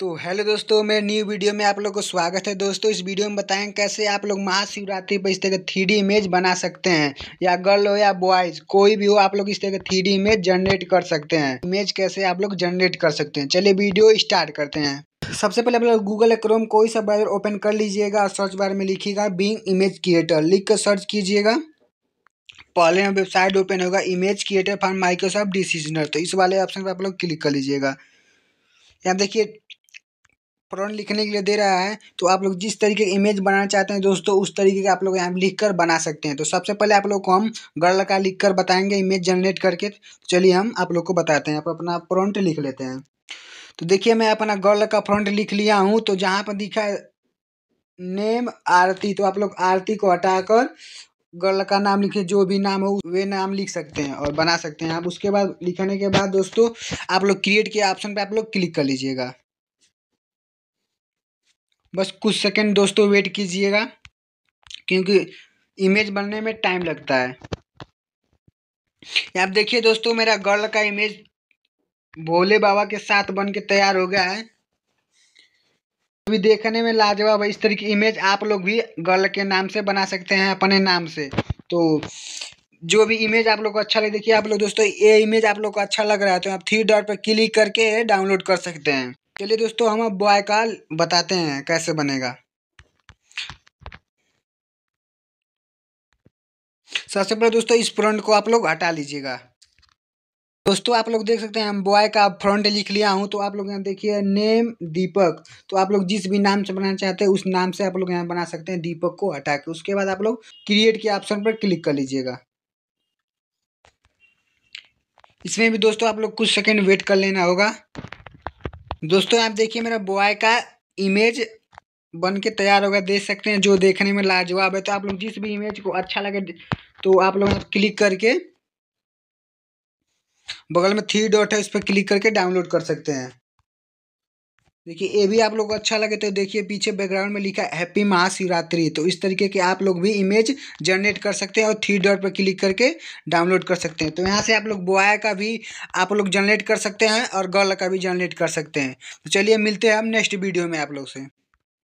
तो हेलो दोस्तों मेरे न्यू वीडियो में आप लोग को स्वागत है दोस्तों इस वीडियो में बताएं कैसे आप लोग महाशिवरात्रि पर इस तरह का थ्री डी इमेज बना सकते हैं या गर्ल हो या बॉयज कोई भी हो आप लोग इस तरह का थ्री डी इमेज जनरेट कर सकते हैं इमेज कैसे आप लोग जनरेट कर सकते हैं चलिए वीडियो स्टार्ट करते हैं सबसे पहले आप लोग गूगल या क्रोम कोई सा ब्राउजर ओपन कर लीजिएगा और सर्च बार में लिखिएगा बींग इमेज क्रिएटर लिख कर सर्च कीजिएगा पहले में वेबसाइट ओपन होगा image creator for Microsoft designer तो इस वाले ऑप्शन पर आप लोग क्लिक कर लीजिएगा यहाँ देखिए फ्रंट लिखने के लिए दे रहा है तो आप लोग जिस तरीके की इमेज बनाना चाहते हैं दोस्तों उस तरीके का आप लोग यहाँ लिख कर बना सकते हैं तो सबसे पहले आप लोग को हम गर्ल का लिख कर बताएंगे इमेज जनरेट करके तो चलिए हम आप लोग को बताते हैं आप अपना फ्रंट लिख लेते हैं तो देखिए मैं अपना गर्ल का फ्रंट लिख लिया हूँ तो जहाँ पर दिखा है नेम आरती तो आप लोग आरती को हटाकर गर्ल का नाम लिखे जो भी नाम हो वे नाम लिख सकते हैं और बना सकते हैं आप उसके बाद लिखने के बाद दोस्तों आप लोग क्रिएट के ऑप्शन पर आप लोग क्लिक कर लीजिएगा बस कुछ सेकंड दोस्तों वेट कीजिएगा क्योंकि इमेज बनने में टाइम लगता है आप देखिए दोस्तों मेरा गर्ल का इमेज भोले बाबा के साथ बन के तैयार हो गया है अभी देखने में लाजवाब इस तरह की इमेज आप लोग भी गर्ल के नाम से बना सकते हैं अपने नाम से तो जो भी इमेज आप लोग को अच्छा लगे देखिए आप लोग दोस्तों ये इमेज आप लोग को अच्छा लग रहा है तो आप थ्री डॉट पर क्लिक करके डाउनलोड कर सकते हैं चलिए दोस्तों हम अब बॉय का बताते हैं कैसे बनेगा सबसे पहले दोस्तों इस फ्रंट को आप लोग हटा लीजिएगा दोस्तों आप लोग देख सकते हैं हम बॉय का फ्रंट लिख लिया हूं तो आप लोग यहाँ देखिए नेम दीपक तो आप लोग जिस भी नाम से बनाना चाहते हैं उस नाम से आप लोग यहाँ बना सकते हैं दीपक को हटा के उसके बाद आप लोग क्रिएट के ऑप्शन पर क्लिक कर लीजिएगा इसमें भी दोस्तों आप लोग कुछ सेकेंड वेट कर लेना होगा दोस्तों आप देखिए मेरा बॉय का इमेज बन के तैयार होगा देख सकते हैं जो देखने में लाजवाब है तो आप लोग जिस भी इमेज को अच्छा लगे तो आप लोग क्लिक करके बगल में थ्री डॉट है उस पर क्लिक करके डाउनलोड कर सकते हैं देखिए ये भी आप लोग को अच्छा लगे तो देखिए पीछे बैकग्राउंड में लिखा हैप्पी महाशिवरात्रि तो इस तरीके के आप लोग भी इमेज जनरेट कर सकते हैं और थ्री डॉट पर क्लिक करके डाउनलोड कर सकते हैं तो यहाँ से आप लोग बॉय का भी आप लोग जनरेट कर सकते हैं और गर्ल का भी जनरेट कर सकते हैं तो चलिए मिलते हैं हम नेक्स्ट वीडियो में आप लोग से